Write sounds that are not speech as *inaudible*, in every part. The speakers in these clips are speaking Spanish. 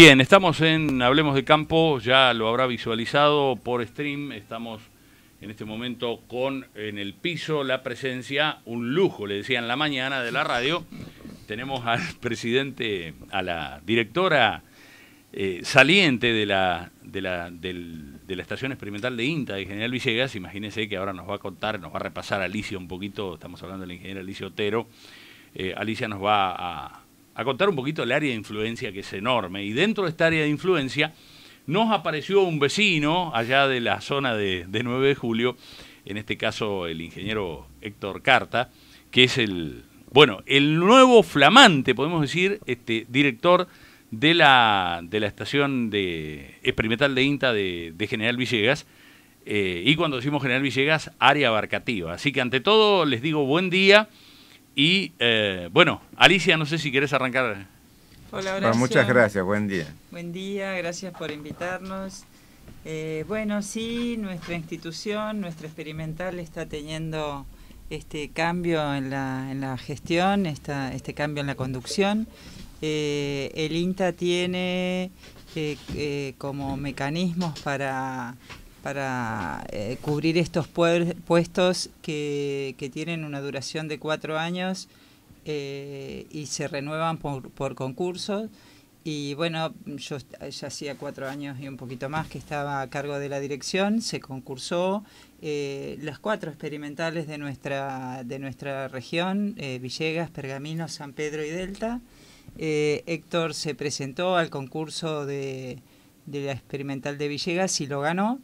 Bien, estamos en Hablemos de Campo, ya lo habrá visualizado por stream, estamos en este momento con en el piso la presencia, un lujo, le decían la mañana de la radio, tenemos al *laughs* presidente, a la directora eh, saliente de la, de, la, estación experimental de INTA de General Villegas, imagínense que ahora nos va a contar, nos va a repasar Alicia un poquito, estamos hablando del la Alicia Otero, eh, Alicia nos va a a contar un poquito el área de influencia que es enorme. Y dentro de esta área de influencia nos apareció un vecino allá de la zona de, 9 de julio, en este caso el ingeniero Héctor Carta, que es el, bueno, el nuevo flamante, podemos decir, este, director de la, de la estación de, experimental de INTA de, General Villegas. Eh, y cuando decimos General Villegas, área abarcativa. Así que ante todo les digo buen día. Y eh, bueno, Alicia, no sé si quieres arrancar. Hola, muchas gracias, buen día. Buen día, gracias por invitarnos. Eh, bueno, sí, nuestra institución, nuestra experimental está teniendo este cambio en la, gestión, este cambio en la conducción. Eh, el INTA tiene como mecanismos para para eh, cubrir estos puestos que, tienen una duración de cuatro años eh, y se renuevan por, concursos. Y bueno, yo ya hacía cuatro años y un poquito más que estaba a cargo de la dirección, se concursó eh, las cuatro experimentales de nuestra, de nuestra región, Villegas, Pergamino, San Pedro y Delta. Héctor se presentó al concurso de la experimental de Villegas y lo ganó.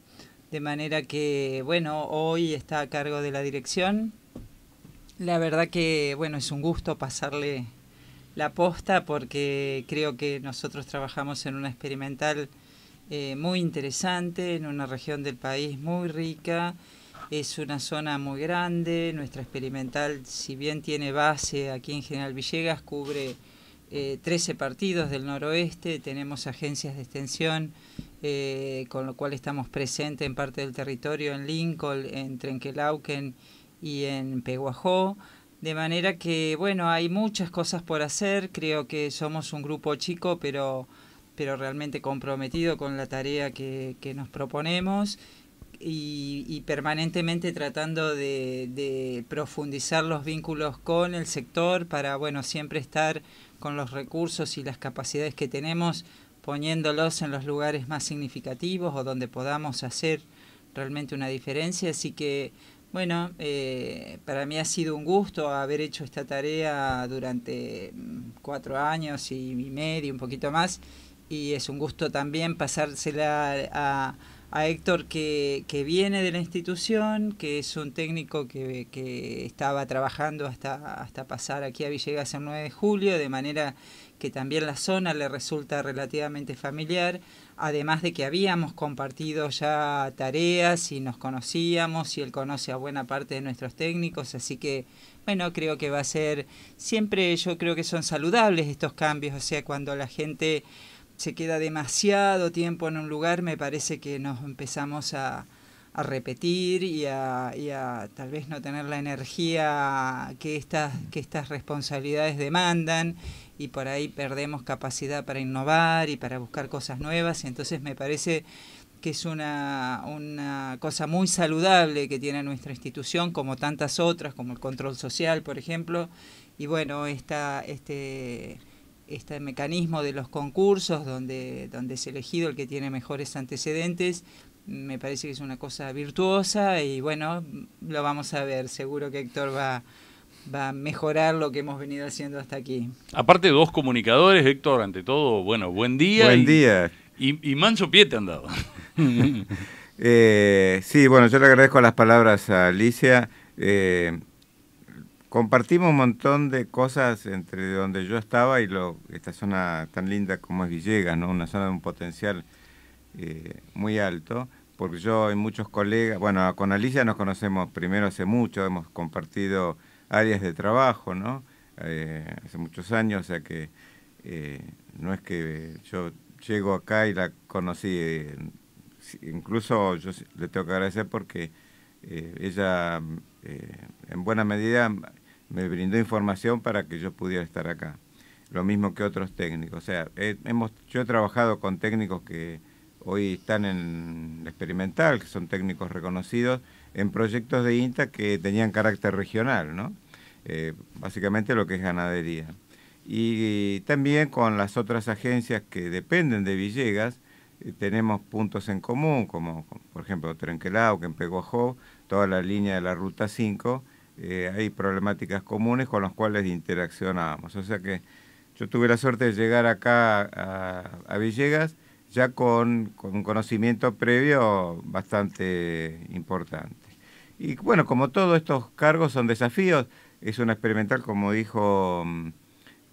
De manera que, bueno, hoy está a cargo de la dirección. La verdad que, bueno, es un gusto pasarle la posta porque creo que nosotros trabajamos en una experimental eh, muy interesante, en una región del país muy rica. Es una zona muy grande. Nuestra experimental, si bien tiene base aquí en General Villegas, cubre 13 eh, partidos del noroeste. Tenemos agencias de extensión eh, con lo cual estamos presentes en parte del territorio, en Lincoln, en Trenquelauquen y en Peguajó. De manera que, bueno, hay muchas cosas por hacer. Creo que somos un grupo chico, pero, realmente comprometido con la tarea que, nos proponemos. Y, permanentemente tratando de, de, profundizar los vínculos con el sector para, bueno, siempre estar con los recursos y las capacidades que tenemos poniéndolos en los lugares más significativos o donde podamos hacer realmente una diferencia. Así que, bueno, eh, para mí ha sido un gusto haber hecho esta tarea durante mm, cuatro años y, medio, un poquito más, y es un gusto también pasársela a, Héctor que, viene de la institución, que es un técnico que, estaba trabajando hasta, hasta pasar aquí a Villegas el 9 de julio, de manera que también la zona le resulta relativamente familiar, además de que habíamos compartido ya tareas y nos conocíamos y él conoce a buena parte de nuestros técnicos, así que bueno, creo que va a ser siempre yo creo que son saludables estos cambios, o sea, cuando la gente se queda demasiado tiempo en un lugar, me parece que nos empezamos a, repetir y a, tal vez no tener la energía que estas, que estas responsabilidades demandan y por ahí perdemos capacidad para innovar y para buscar cosas nuevas. entonces me parece que es una, una, cosa muy saludable que tiene nuestra institución, como tantas otras, como el control social, por ejemplo, y bueno, esta, este, este mecanismo de los concursos, donde, donde es elegido el que tiene mejores antecedentes, me parece que es una cosa virtuosa y bueno, lo vamos a ver, seguro que Héctor va va a mejorar lo que hemos venido haciendo hasta aquí. Aparte, dos comunicadores, Héctor, ante todo, bueno, buen día. Buen día. Y, mancho manso pie te han dado. *laughs* Eh, sí, bueno, yo le agradezco las palabras a Alicia. Eh, compartimos un montón de cosas entre donde yo estaba y lo, esta zona tan linda como es Villegas, ¿no? Una zona de un potencial eh, muy alto porque yo y muchos colegas, bueno, con Alicia nos conocemos primero hace mucho, hemos compartido áreas de trabajo, ¿no? Eh, hace muchos años, o sea que eh, no es que yo llego acá y la conocí. Eh, incluso yo le tengo que agradecer porque ella en buena medida me brindó información para que yo pudiera estar acá. Lo mismo que otros técnicos. O sea, hemos, yo he trabajado con técnicos que hoy están en experimental, que son técnicos reconocidos, en proyectos de INTA que tenían carácter regional, ¿no? Eh, básicamente lo que es ganadería. Y, también con las otras agencias que dependen de Villegas, eh, tenemos puntos en común, como por ejemplo Trenquelao, que en Peguajó, toda la línea de la Ruta 5, eh, hay problemáticas comunes con las cuales interaccionamos. O sea que yo tuve la suerte de llegar acá a, a Villegas ya con, un conocimiento previo bastante importante. Y bueno, como todos estos cargos son desafíos, es una experimental, como dijo mm,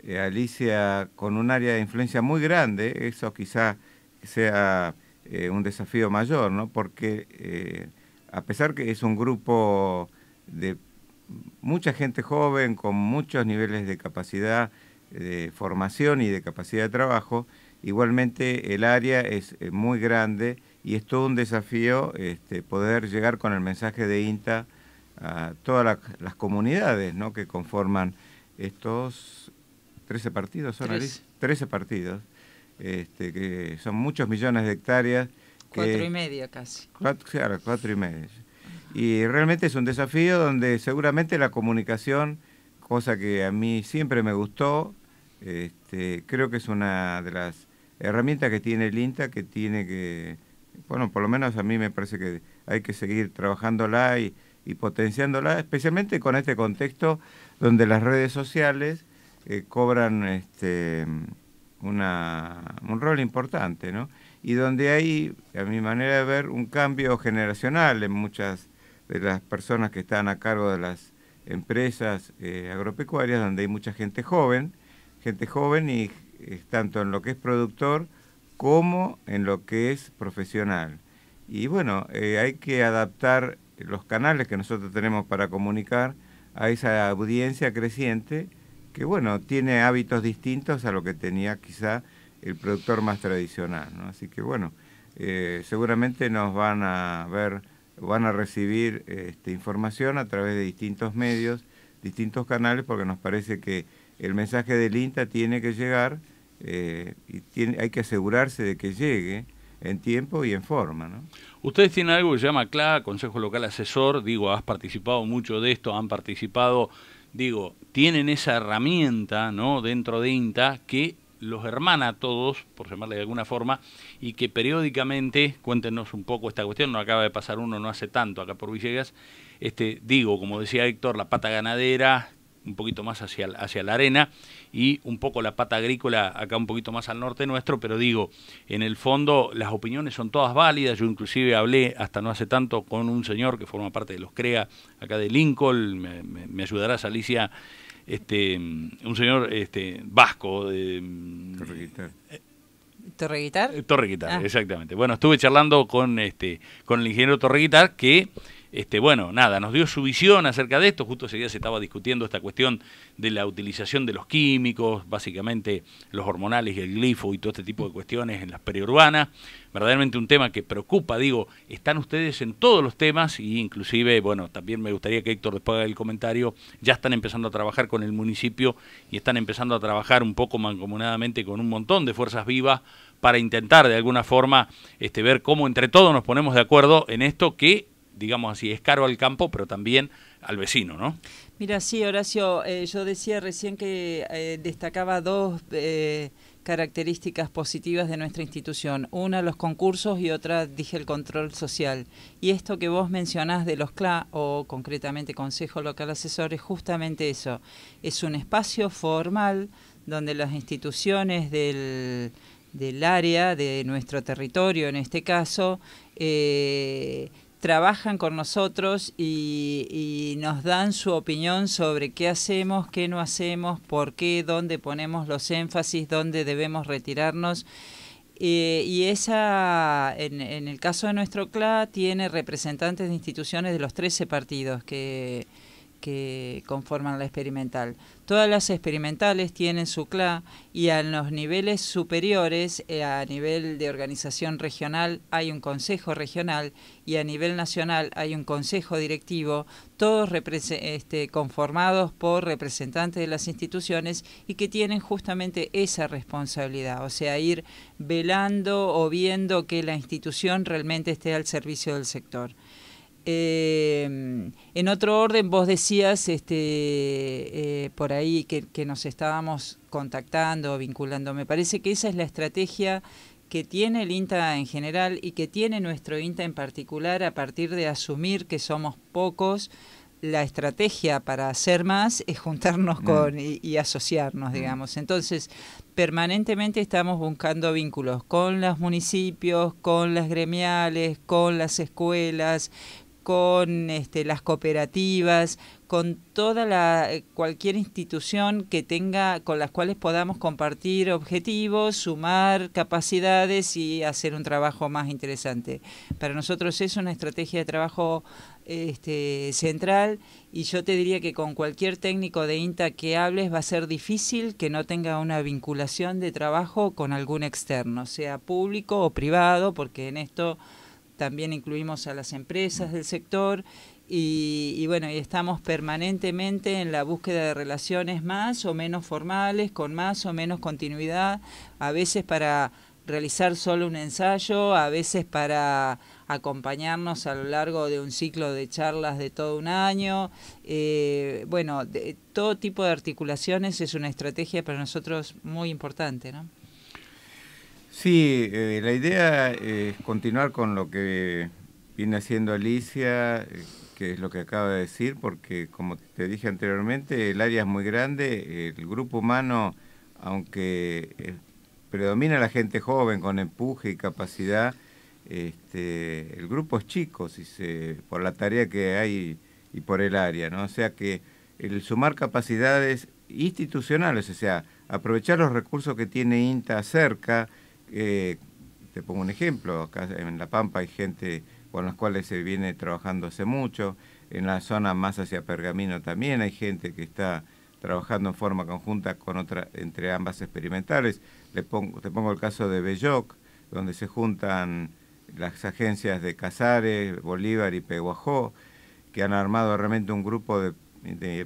eh, Alicia, con un área de influencia muy grande, eso quizá sea eh, un desafío mayor, ¿no? Porque eh, a pesar que es un grupo de mucha gente joven, con muchos niveles de capacidad de formación y de capacidad de trabajo, Igualmente el área es eh, muy grande y es todo un desafío este, poder llegar con el mensaje de INTA a todas las comunidades que conforman estos 13 partidos, ¿son 13 partidos, este, que son muchos millones de hectáreas. Cuatro y media casi. Cuatro, claro, y media. Y realmente es un desafío donde seguramente la comunicación, cosa que a mí siempre me gustó, este, creo que es una de las herramienta que tiene el INTA que tiene que, bueno, por lo menos a mí me parece que hay que seguir trabajándola y, potenciándola, especialmente con este contexto donde las redes sociales eh, cobran este, un rol importante, ¿no? Y donde hay, a mi manera de ver, un cambio generacional en muchas de las personas que están a cargo de las empresas eh, agropecuarias, donde hay mucha gente joven, gente joven y tanto en lo que es productor como en lo que es profesional. Y bueno, eh, hay que adaptar los canales que nosotros tenemos para comunicar a esa audiencia creciente que bueno, tiene hábitos distintos a lo que tenía quizá el productor más tradicional. Así que bueno, eh, seguramente nos van a ver, van a recibir este, información a través de distintos medios, distintos canales, porque nos parece que el mensaje del INTA tiene que llegar eh, y hay que asegurarse de que llegue en tiempo y en forma. ¿no? Ustedes tienen algo que se llama CLA, Consejo Local Asesor, digo, has participado mucho de esto, han participado, digo, tienen esa herramienta ¿no? dentro de INTA que los hermana a todos, por llamarle de alguna forma, y que periódicamente, cuéntenos un poco esta cuestión, no acaba de pasar uno no hace tanto acá por Villegas, este, digo, como decía Héctor, la pata ganadera, un poquito más hacia, hacia la arena y un poco la pata agrícola acá un poquito más al norte nuestro, pero digo, en el fondo las opiniones son todas válidas, yo inclusive hablé hasta no hace tanto con un señor que forma parte de los CREA acá de Lincoln, me, ayudará Salicia este, un señor este, vasco. de Torreguitar. Eh, Torreguitar, eh, ah. exactamente. Bueno, estuve charlando con este con el ingeniero Torreguitar que este, bueno, nada, nos dio su visión acerca de esto. Justo ese día se estaba discutiendo esta cuestión de la utilización de los químicos, básicamente los hormonales y el glifo y todo este tipo de cuestiones en las periurbanas. Verdaderamente un tema que preocupa, digo, están ustedes en todos los temas y e inclusive, bueno, también me gustaría que Héctor después haga el comentario, ya están empezando a trabajar con el municipio y están empezando a trabajar un poco mancomunadamente con un montón de fuerzas vivas para intentar de alguna forma este, ver cómo entre todos nos ponemos de acuerdo en esto que digamos así, es caro al campo, pero también al vecino, ¿no? Mira, sí, Horacio, eh, yo decía recién que eh, destacaba dos eh, características positivas de nuestra institución. Una, los concursos y otra, dije, el control social. Y esto que vos mencionás de los CLA, o concretamente Consejo Local Asesor, es justamente eso. Es un espacio formal donde las instituciones del, área, de nuestro territorio en este caso, trabajan con nosotros y, nos dan su opinión sobre qué hacemos, qué no hacemos, por qué, dónde ponemos los énfasis, dónde debemos retirarnos. Eh, y esa, en, en, el caso de nuestro CLA, tiene representantes de instituciones de los 13 partidos que, que conforman la experimental. Todas las experimentales tienen su CLA y a los niveles superiores, eh, a nivel de organización regional, hay un consejo regional y a nivel nacional hay un consejo directivo, todos este, conformados por representantes de las instituciones y que tienen justamente esa responsabilidad, o sea, ir velando o viendo que la institución realmente esté al servicio del sector. Eh, en otro orden, vos decías este, eh, por ahí que, nos estábamos contactando, vinculando. Me parece que esa es la estrategia que tiene el INTA en general y que tiene nuestro INTA en particular a partir de asumir que somos pocos. La estrategia para hacer más es juntarnos mm. con y, asociarnos, mm. digamos. Entonces, permanentemente estamos buscando vínculos con los municipios, con las gremiales, con las escuelas, con este, las cooperativas, con toda la cualquier institución que tenga con las cuales podamos compartir objetivos, sumar capacidades y hacer un trabajo más interesante. Para nosotros es una estrategia de trabajo este, central y yo te diría que con cualquier técnico de INTA que hables va a ser difícil que no tenga una vinculación de trabajo con algún externo, sea público o privado, porque en esto también incluimos a las empresas del sector y, bueno, y estamos permanentemente en la búsqueda de relaciones más o menos formales, con más o menos continuidad, a veces para realizar solo un ensayo, a veces para acompañarnos a lo largo de un ciclo de charlas de todo un año. Eh, bueno, todo tipo de articulaciones es una estrategia para nosotros muy importante, ¿no? Sí, eh, la idea es continuar con lo que viene haciendo Alicia, eh, que es lo que acaba de decir, porque como te dije anteriormente, el área es muy grande, el grupo humano, aunque eh, predomina la gente joven con empuje y capacidad, este, el grupo es chico si se, por la tarea que hay y por el área, ¿no? O sea que el sumar capacidades institucionales, o sea, aprovechar los recursos que tiene INTA cerca, eh, te pongo un ejemplo, acá en La Pampa hay gente con las cuales se viene trabajando hace mucho, en la zona más hacia Pergamino también hay gente que está trabajando en forma conjunta entre ambas experimentales. te pongo el caso de Belloc, donde se juntan las agencias de Casares, Bolívar y Peguajó, que han armado realmente un grupo de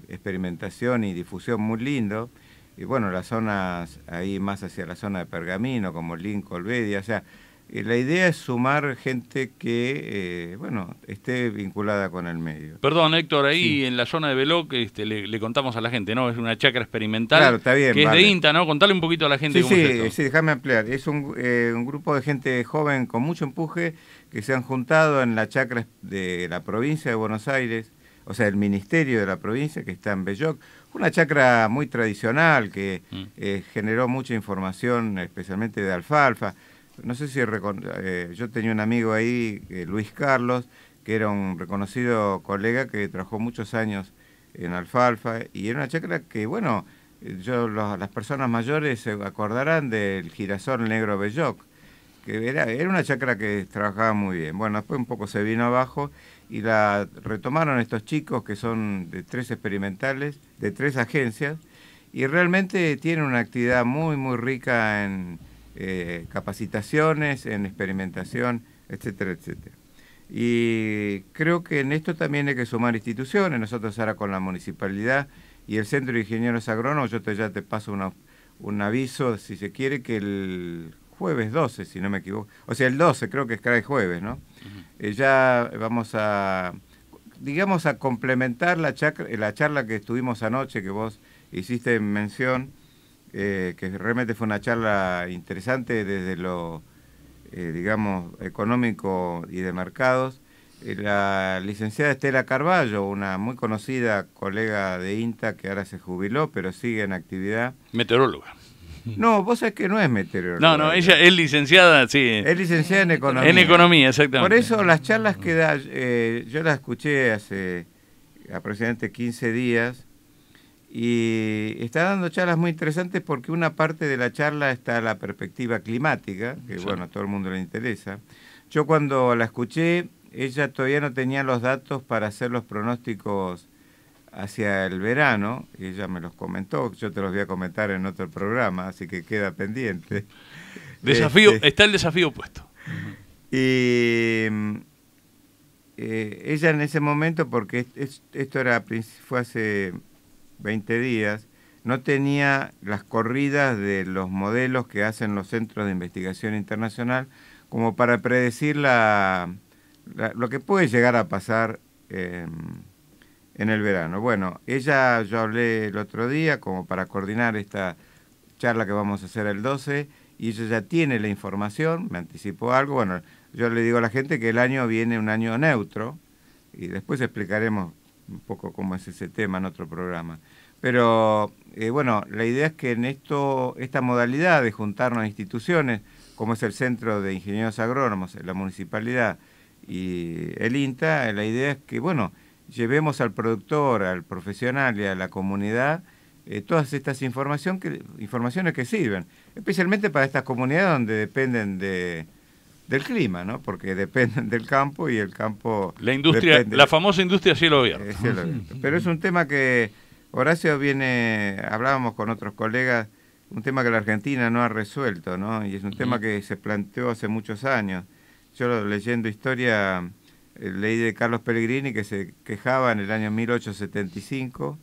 experimentación y difusión muy lindo y bueno, las zonas ahí más hacia la zona de Pergamino, como Lincoln, Olvedia, o sea, la idea es sumar gente que, eh, bueno, esté vinculada con el medio. Perdón, Héctor, ahí en la zona de Veloc este, le, contamos a la gente, ¿no? Es una chacra experimental claro, está bien, que es de INTA, ¿no? Contale un poquito a la gente. Sí, cómo sí, sí, déjame ampliar. Es un, eh, un grupo de gente joven con mucho empuje que se han juntado en la chacra de la provincia de Buenos Aires, o sea, el ministerio de la provincia que está en Belloc, una chacra muy tradicional que mm. eh, generó mucha información, especialmente de alfalfa. No sé si eh, yo tenía un amigo ahí, eh, Luis Carlos, que era un reconocido colega que trabajó muchos años en alfalfa y era una chacra que, bueno, yo las personas mayores se acordarán del girasol negro Belloc, que era, era una chacra que trabajaba muy bien. Bueno, después un poco se vino abajo y la retomaron estos chicos que son de tres experimentales, de tres agencias, y realmente tienen una actividad muy, muy rica en eh, capacitaciones, en experimentación, etcétera, etcétera. Y creo que en esto también hay que sumar instituciones, nosotros ahora con la municipalidad y el Centro de Ingenieros Agrónomos, yo te, ya te paso un aviso, si se quiere, que el jueves 12, si no me equivoco, o sea, el 12 creo que es cada jueves, ¿no? Eh, ya vamos a, digamos, a complementar la, la charla que estuvimos anoche, que vos hiciste mención, eh, que realmente fue una charla interesante desde lo, eh, digamos, económico y de mercados. La licenciada Estela Carballo, una muy conocida colega de INTA que ahora se jubiló, pero sigue en actividad. Meteoróloga. *laughs* No, vos sabés que no es meteoróloga. No, no, ella es licenciada, sí. Es licenciada en economía. En economía, exactamente. Por eso las charlas que da, eh, yo las escuché hace aproximadamente 15 días y está dando charlas muy interesantes porque una parte de la charla está la perspectiva climática, que bueno, a todo el mundo le interesa. Yo cuando la escuché, ella todavía no tenía los datos para hacer los pronósticos hacia el verano, y ella me los comentó, yo te los voy a comentar en otro programa, así que queda pendiente. *laughs* Desafío, este, está el desafío puesto. Y eh, ella en ese momento, porque esto era fue hace 20 días, no tenía las corridas de los modelos que hacen los centros de investigación internacional como para predecir la, lo que puede llegar a pasar. Eh, en el verano. Bueno, ella yo hablé el otro día como para coordinar esta charla que vamos a hacer el 12 y ella ya tiene la información, me anticipó algo. Bueno, yo le digo a la gente que el año viene un año neutro y después explicaremos un poco cómo es ese tema en otro programa. Pero eh, bueno, la idea es que en esto, esta modalidad de juntarnos a instituciones, como es el Centro de Ingenieros Agrónomos, la Municipalidad y el INTA, la idea es que, bueno, llevemos al productor, al profesional y a la comunidad eh, todas estas información que, informaciones que sirven, especialmente para estas comunidades donde dependen del clima, ¿no? Porque dependen del campo y el campo... La industria, la famosa industria eh, cielo abierto. Pero es un tema que Horacio viene, hablábamos con otros colegas, un tema que la Argentina no ha resuelto, ¿no? Y es un tema que se planteó hace muchos años. Yo leyendo historia eh, ley de Carlos Pellegrini que se quejaba en el año 1875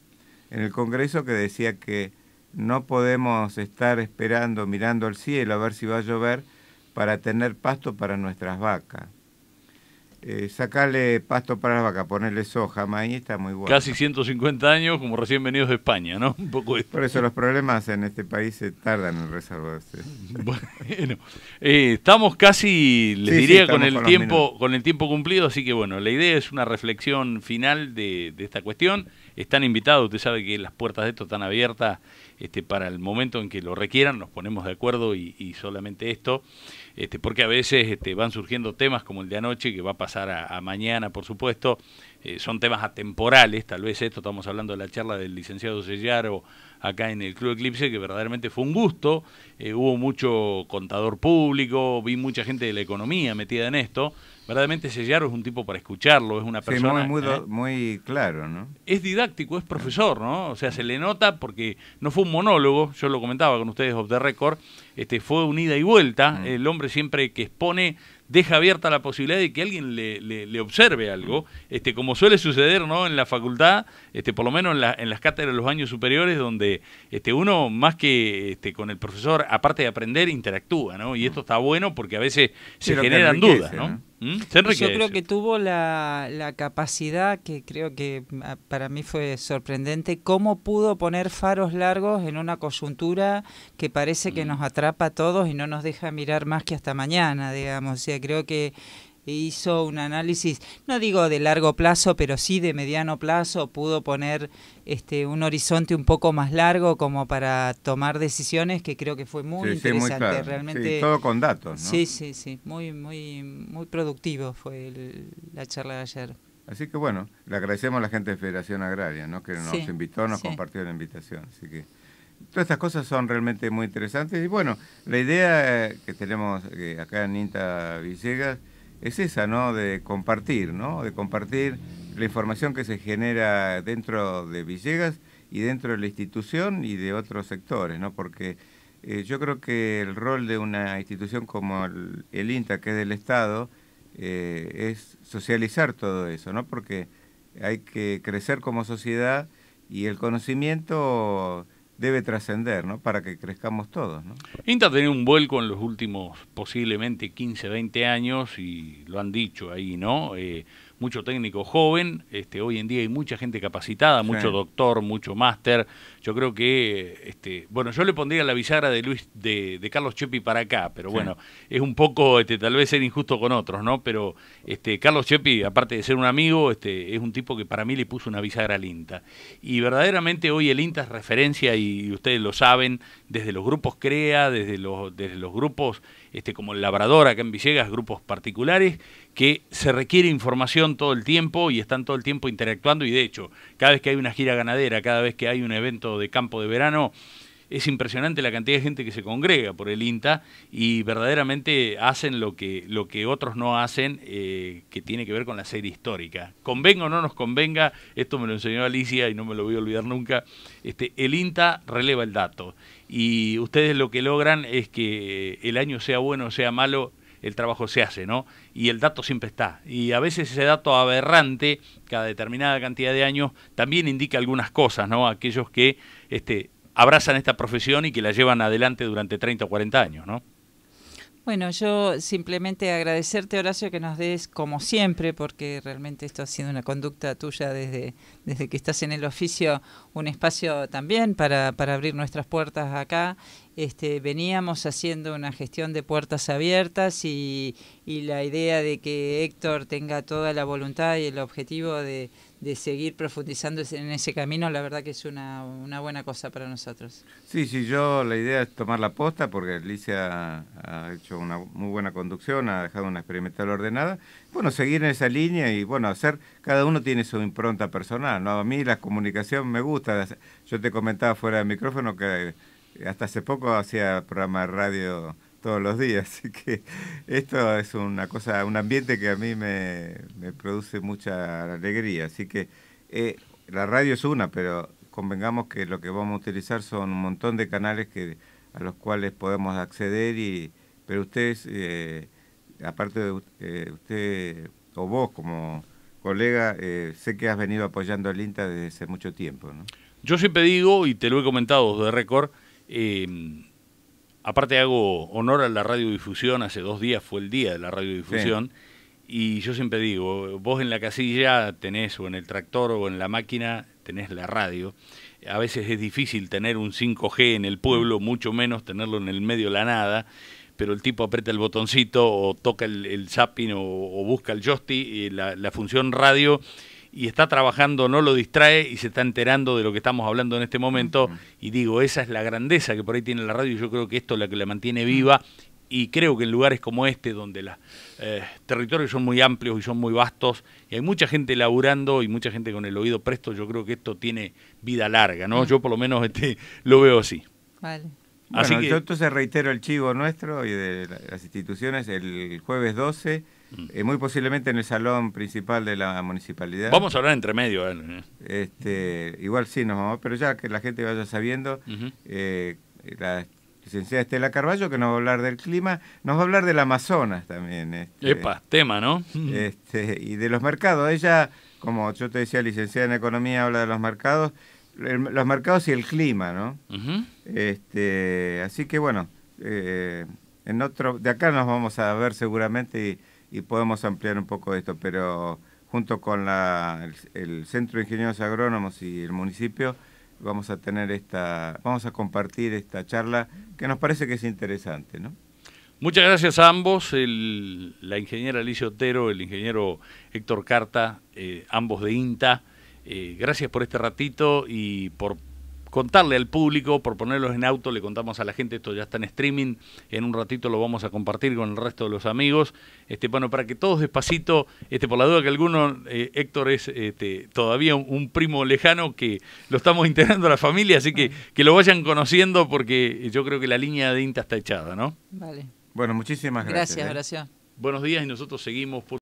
en el Congreso que decía que no podemos estar esperando, mirando al cielo a ver si va a llover para tener pasto para nuestras vacas. Eh, sacarle pasto para la vaca, ponerle soja, maíz, está muy bueno. Casi 150 años como recién venidos de España, ¿no? *laughs* Un poco Por eso los problemas en este país se tardan en resolverse. *laughs* Bueno, eh, estamos casi, les diría, con, el tiempo, con el tiempo cumplido, así que bueno, la idea es una reflexión final de esta cuestión. Están invitados, usted sabe que las puertas de esto están abiertas este, para el momento en que lo requieran, nos ponemos de acuerdo y, solamente esto, este, porque a veces este, van surgiendo temas como el de anoche, que va a pasar a, mañana, por supuesto, eh, son temas atemporales, tal vez esto estamos hablando de la charla del licenciado Sellaro acá en el Club Eclipse, que verdaderamente fue un gusto. Eh, hubo mucho contador público, vi mucha gente de la economía metida en esto. Verdaderamente Sellaro es un tipo para escucharlo, es una persona... ¿eh? muy, claro, ¿no? Es didáctico, es profesor, ¿no? O sea, se le nota porque no fue un monólogo, yo lo comentaba con ustedes off the record, este, fue unida ida y vuelta, mm. el hombre siempre que expone deja abierta la posibilidad de que alguien le, observe algo, mm. este, como suele suceder ¿no? en la facultad, este, por lo menos en, en las cátedras de los años superiores, donde este, uno más que este, con el profesor, aparte de aprender, interactúa, ¿no? Y esto mm. está bueno porque a veces se generan dudas, ¿no? ¿Mm? Yo creo que tuvo la, capacidad que creo que mm, para mí fue sorprendente, cómo pudo poner faros largos en una coyuntura que parece que nos atrapa a todos y no nos deja mirar más que hasta mañana, digamos. O creo que e hizo un análisis, no digo de largo plazo, pero sí de mediano plazo, pudo poner este, un horizonte un poco más largo como para tomar decisiones que creo que fue muy interesante, sí, realmente. todo con datos, ¿no? Sí, sí, sí, muy, muy, muy productivo fue la charla de ayer. Así que bueno, le agradecemos a la gente de Federación Agraria, ¿no? Que nos invitó, nos compartió la invitación, así que todas estas cosas son realmente muy interesantes y bueno, la idea eh, que tenemos eh, acá en INTA Villegas es esa, ¿no? De compartir, ¿no? De compartir la información que se genera dentro de Villegas y dentro de la institución y de otros sectores, ¿no? Porque eh, yo creo que el rol de una institución como el, INTA, que es del Estado, eh, es socializar todo eso, ¿no? Porque hay que crecer como sociedad y el conocimiento debe trascender, ¿no? Para que crezcamos todos, ¿no? INTA ha tenido un vuelco en los últimos posiblemente 15, 20 años y lo han dicho ahí, ¿no? Eh, mucho técnico joven, este, hoy en día hay mucha gente capacitada, mucho doctor, mucho máster. Yo creo que, este, bueno, yo le pondría la bisagra de Luis, de, Carlos Chepi para acá, pero bueno, es un poco, este, tal vez ser injusto con otros, ¿no? Pero este, Carlos Chepi, aparte de ser un amigo, este, es un tipo que para mí le puso una bisagra al INTA. Y verdaderamente hoy el INTA es referencia, y ustedes lo saben, desde los grupos CREA, desde los, desde los grupos este, como el Labrador acá en Villegas, grupos particulares, que se requiere información todo el tiempo y están todo el tiempo interactuando y de hecho, cada vez que hay una gira ganadera, cada vez que hay un evento de campo de verano, es impresionante la cantidad de gente que se congrega por el INTA y verdaderamente hacen lo que, lo que otros no hacen, eh, que tiene que ver con la serie histórica. Convenga o no nos convenga, esto me lo enseñó Alicia y no me lo voy a olvidar nunca, este, el INTA releva el dato y ustedes lo que logran es que el año sea bueno o sea malo, el trabajo se hace, ¿no? Y el dato siempre está. Y a veces ese dato aberrante, cada determinada cantidad de años, también indica algunas cosas, ¿no? Aquellos que este, abrazan esta profesión y que la llevan adelante durante 30 o 40 años, ¿no? Bueno, yo simplemente agradecerte, Horacio, que nos des, como siempre, porque realmente esto ha sido una conducta tuya desde, desde que estás en el oficio, un espacio también para, para abrir nuestras puertas acá. Este, veníamos haciendo una gestión de puertas abiertas y, y la idea de que Héctor tenga toda la voluntad y el objetivo de, de seguir profundizando en ese camino, la verdad que es una, buena cosa para nosotros. Sí, sí, yo la idea es tomar la posta porque Alicia ha, hecho una muy buena conducción, ha dejado una experimental ordenada. Bueno, seguir en esa línea y bueno, hacer, cada uno tiene su impronta personal, ¿no? A mí la comunicación me gusta, yo te comentaba fuera del micrófono que hasta hace poco hacía programa de radio todos los días. *laughs* Así que esto es una cosa, un ambiente que a mí me, produce mucha alegría. Así que eh, la radio es una, pero convengamos que lo que vamos a utilizar son un montón de canales que a los cuales podemos acceder y pero ustedes eh, aparte de eh, usted o vos como colega sé que has venido apoyando al INTA desde hace mucho tiempo ¿no? yo siempre digo y te lo he comentado de récord Aparte hago honor a la radiodifusión, hace dos días fue el día de la radiodifusión, y yo siempre digo, vos en la casilla tenés o en el tractor o en la máquina tenés la radio. A veces es difícil tener un 5G en el pueblo, mm. mucho menos tenerlo en el medio de la nada, pero el tipo aprieta el botoncito o toca el, zapping o, busca el joystick, y la función radio y está trabajando, no lo distrae y se está enterando de lo que estamos hablando en este momento. Y digo, esa es la grandeza que por ahí tiene la radio y yo creo que esto es la que la mantiene viva. Y creo que en lugares como este, donde los eh, territorios son muy amplios y son muy vastos, y hay mucha gente laburando y mucha gente con el oído presto, yo creo que esto tiene vida larga, ¿no? Yo por lo menos este, lo veo así. Vale. Así que... yo entonces reitero el chivo nuestro y de las instituciones el jueves 12 Mm. Eh, muy posiblemente en el salón principal de la municipalidad. Vamos a hablar entre medio. ¿eh? eh. Este, igual sí, nos vamos, pero ya que la gente vaya sabiendo, eh, la licenciada Estela Carballo, que nos va a hablar del clima, nos va a hablar del Amazonas también. Este. Epa, tema, ¿no? Mm. Este, y de los mercados. Ella, como yo te decía, licenciada en Economía, habla de los mercados, los mercados y el clima, ¿no? este, así que bueno, en otro, de acá nos vamos a ver seguramente y y podemos ampliar un poco esto, pero junto con el, Centro de Ingenieros Agrónomos y el municipio vamos a tener esta, vamos a compartir esta charla que nos parece que es interesante, Muchas gracias a ambos, la ingeniera Alicia Otero, el ingeniero Héctor Carta, eh, ambos de INTA. Eh, gracias por este ratito y por contarle al público, por ponerlos en auto, le contamos a la gente, esto ya está en streaming, en un ratito lo vamos a compartir con el resto de los amigos, este, bueno, para que todos despacito, este, por la duda que alguno, eh, Héctor es este, todavía un, primo lejano que lo estamos integrando a la familia, así que que lo vayan conociendo porque yo creo que la línea de INTA está echada, ¿no? Vale. Bueno, muchísimas gracias. Gracias, gracias. ¿eh? Buenos días y nosotros seguimos